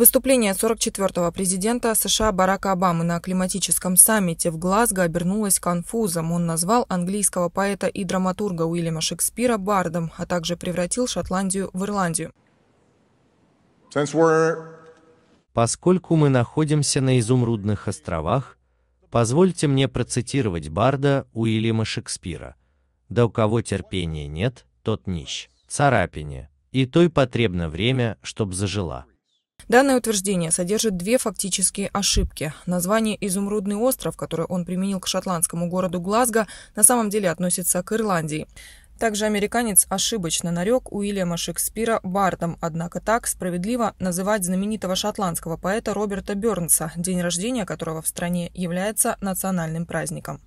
Выступление 44-го президента США Барака Обамы на климатическом саммите в Глазго обернулось конфузом. Он назвал английского поэта и драматурга Уильяма Шекспира бардом, а также превратил Шотландию в Ирландию. Поскольку мы находимся на изумрудных островах, позвольте мне процитировать барда Уильяма Шекспира. «Да у кого терпения нет, тот нищ, царапине, и той потребно время, чтоб зажила». Данное утверждение содержит две фактические ошибки. Название «Изумрудный остров», которое он применил к шотландскому городу Глазго, на самом деле относится к Ирландии. Также американец ошибочно нарек Уильяма Шекспира бардом, однако так справедливо называть знаменитого шотландского поэта Роберта Бернса, день рождения которого в стране является национальным праздником.